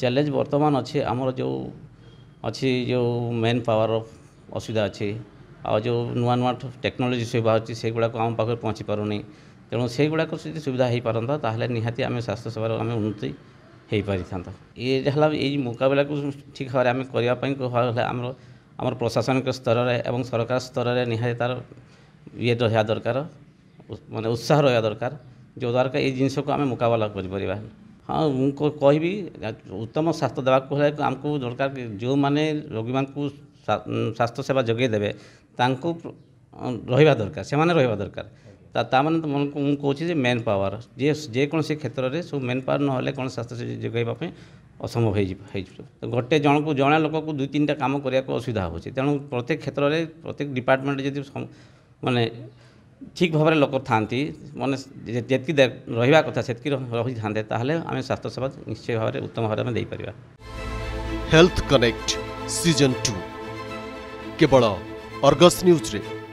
challenge ବର୍ତ୍ତମାନ ଅଛି ଆମର ଯେଉଁ ଅଛି ଯେଉଁ ମେନ୍ ପାୱାର ଅସୁବିଧା ଅଛି ଆଉ ଯେଉଁ ନୂଆ ନୂଆ ଟେକ୍ନୋଲୋଜି ସବୁ ବାହାରୁଛି ସେଗୁଡ଼ାକ ଆମ ପାଖରେ ପହଞ୍ଚି ପାରୁନି ତେଣୁ ସେଗୁଡ଼ାକ ଯଦି ସୁବିଧା ହେଇପାରନ୍ତା ତାହେଲେ ନିହାତି ଆମେ ସ୍ୱାସ୍ଥ୍ୟ ସେବାର ଆମେ ଉନ୍ନତି ହେଇପାରିଥାନ୍ତା ଏ ହେଲା ଏଇ ମୁକାବିଲାକୁ ଠିକ୍ ଭାବରେ ଆମେ କରିବା ପାଇଁ ହେଲେ ଆମର ଆମର ପ୍ରଶାସନିକ ସ୍ତରରେ ଏବଂ ସରକାର ସ୍ତରରେ ନିହାତି ତା'ର ଇଏ ରହିବା ଦରକାର ମାନେ ଉତ୍ସାହ ରହିବା ଦରକାର ଯେଉଁ ଦ୍ୱାରାକି ଏଇ ଜିନିଷକୁ ଆମେ ମୁକାବିଲା କରିପାରିବା ହଁ ମୁଁ କହିବି ଉତ୍ତମ ସ୍ୱାସ୍ଥ୍ୟ ଦେବାକୁ ହେଲେ ଆମକୁ ଦରକାର ଯେଉଁମାନେ ରୋଗୀମାନଙ୍କୁ ସ୍ୱାସ୍ଥ୍ୟ ସେବା ଯୋଗାଇ ଦେବେ ତାଙ୍କୁ ରହିବା ଦରକାର ସେମାନେ ରହିବା ଦରକାର ତା'ମାନେ ମୁଁ କହୁଛି ଯେ ମେନ୍ ପାୱାର ଯିଏ ଯେକୌଣସି କ୍ଷେତ୍ରରେ ସବୁ ମେନ୍ ପାୱାର ନହେଲେ କ'ଣ ସ୍ୱାସ୍ଥ୍ୟ ଯୋଗାଇବା ପାଇଁ ଅସମ୍ଭବ ହେଇଯିବ ହେଇଯିବ ତ ଗୋଟେ ଜଣକୁ ଜଣେ ଲୋକକୁ ଦୁଇ ତିନିଟା କାମ କରିବାକୁ ଅସୁବିଧା ହେଉଛି ତେଣୁ ପ୍ରତ୍ୟେକ କ୍ଷେତ୍ରରେ ପ୍ରତ୍ୟେକ ଡିପାର୍ଟମେଣ୍ଟ ଯଦି ମାନେ ଠିକ୍ ଭାବରେ ଲୋକ ଥାଆନ୍ତି ମାନେ ଯେତିକି ରହିବା କଥା ସେତିକି ରହିଥାନ୍ତେ ତାହେଲେ ଆମେ ସ୍ୱାସ୍ଥ୍ୟ ସେବା ନିଶ୍ଚୟ ଭାବରେ ଉତ୍ତମ ଭାବରେ ଆମେ ଦେଇପାରିବା ହେଲ୍ଥ କନେକ୍ଟ ସିଜନ୍ ଟୁ କେବଳ ଅର୍ଗସ୍ ନ୍ୟୁଜ୍ରେ